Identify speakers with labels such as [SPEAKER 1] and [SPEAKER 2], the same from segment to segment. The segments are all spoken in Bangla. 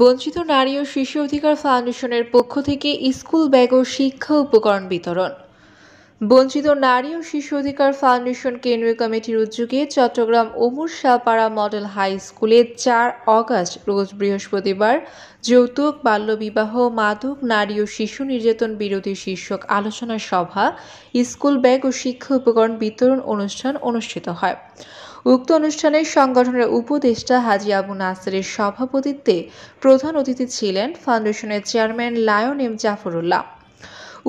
[SPEAKER 1] বঞ্চিত নারী ও শিশু অধিকার ফাউন্ডেশনের পক্ষ থেকে স্কুল ব্যাগ ও শিক্ষা উপকরণ বিতরণ বঞ্চিত নারী ও শিশু অধিকার ফাউন্ডেশন কেন্দ্রীয় কমিটির উদ্যোগে চট্টগ্রাম ওমর শাহপাড়া মডেল হাই স্কুলে চার অগাস্ট রোজ বৃহস্পতিবার যৌতুক বাল্যবিবাহ মাদক নারী ও শিশু নির্যাতন বিরোধী শীর্ষক আলোচনা সভা স্কুল ব্যাগ ও শিক্ষা উপকরণ বিতরণ অনুষ্ঠান অনুষ্ঠিত হয় উক্ত অনুষ্ঠানে সংগঠনের উপদেষ্টা হাজি আবু নাসেরের সভাপতিত্বে প্রধান অতিথি ছিলেন ফাউন্ডেশনের চেয়ারম্যান লায়ন এম জাফরুল্লাহ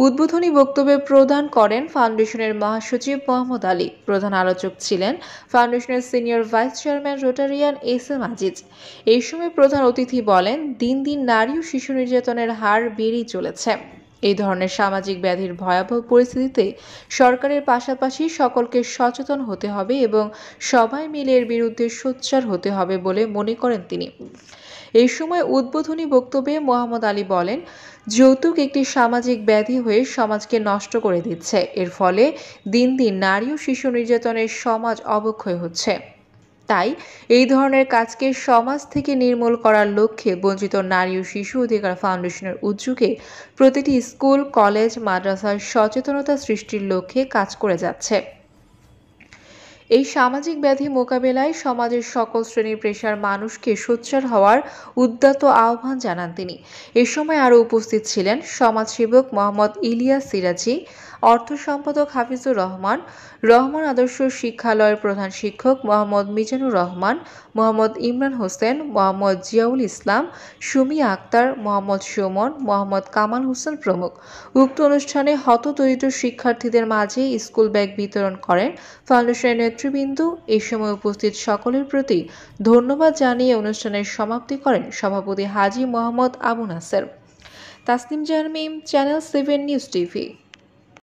[SPEAKER 1] উদ্বোধনী বক্তব্যে প্রদান করেন ফাউন্ডেশনের মহাসচিব মোহাম্মদ আলী প্রধান আলোচক ছিলেন ফাউন্ডেশনের senior vice chairman Rotarian S M Aziz এই সময় প্রধান অতিথি বলেন দিন দিন নারী ও শিশু নির্যাতনের হার বেড়েই চলেছে এই ধরনের সামাজিক ব্যাধির ভয়াবহ পরিস্থিতিতে সরকারের পাশাপাশি সকলকে সচেতন হতে হবে এবং সবাই মিলে এর বিরুদ্ধে সোচ্চার হতে হবে বলে মনে করেন তিনি এই সময় উদ্বোধনী বক্তব্যে মোহাম্মদ আলী বলেন যৌতুক একটি সামাজিক ব্যাধি হয়ে সমাজকে নষ্ট করে দিচ্ছে এর ফলে দিন দিন নারী ও শিশু নির্যাতনের সমাজ অবক্ষয় হচ্ছে তাই এই ধরনের কাজকে সমাজ থেকে নির্মূল করার লক্ষ্যে বঞ্চিত নারী ও শিশু অধিকার ফাউন্ডেশনের উদ্যোগে প্রতিটি স্কুল কলেজ মাদ্রাসার সচেতনতা সৃষ্টির লক্ষ্যে কাজ করে যাচ্ছে এই সামাজিক ব্যাধি মোকাবেলায় সমাজের সকল শ্রেণীর পেশার মানুষকে সোচ্চার হওয়ার উদ্যত আহ্বান জানান তিনি এ সময় আরও উপস্থিত ছিলেন সমাজসেবক মোহাম্মদ ইলিয়াস সিরাজি অর্থ সম্পাদক হাফিজুর রহমান রহমান আদর্শ শিক্ষালয়ের প্রধান শিক্ষক মোহাম্মদ মিজানুর রহমান মোহাম্মদ ইমরান হোসেন মোহাম্মদ জিয়াউল ইসলাম সুমি আক্তার মোহাম্মদ সুমন মোহাম্মদ কামাল হোসেন প্রমুখ উক্ত অনুষ্ঠানে হতদরিদ্র শিক্ষার্থীদের মাঝে স্কুল ব্যাগ বিতরণ করেন ফাউন্ডেশনের নেতৃবৃন্দ এই সময় উপস্থিত সকলের প্রতি ধন্যবাদ জানিয়ে অনুষ্ঠানের সমাপ্তি করেন সভাপতি Haji Mohammad Abu Naser Tasnim Mim channel seven news TV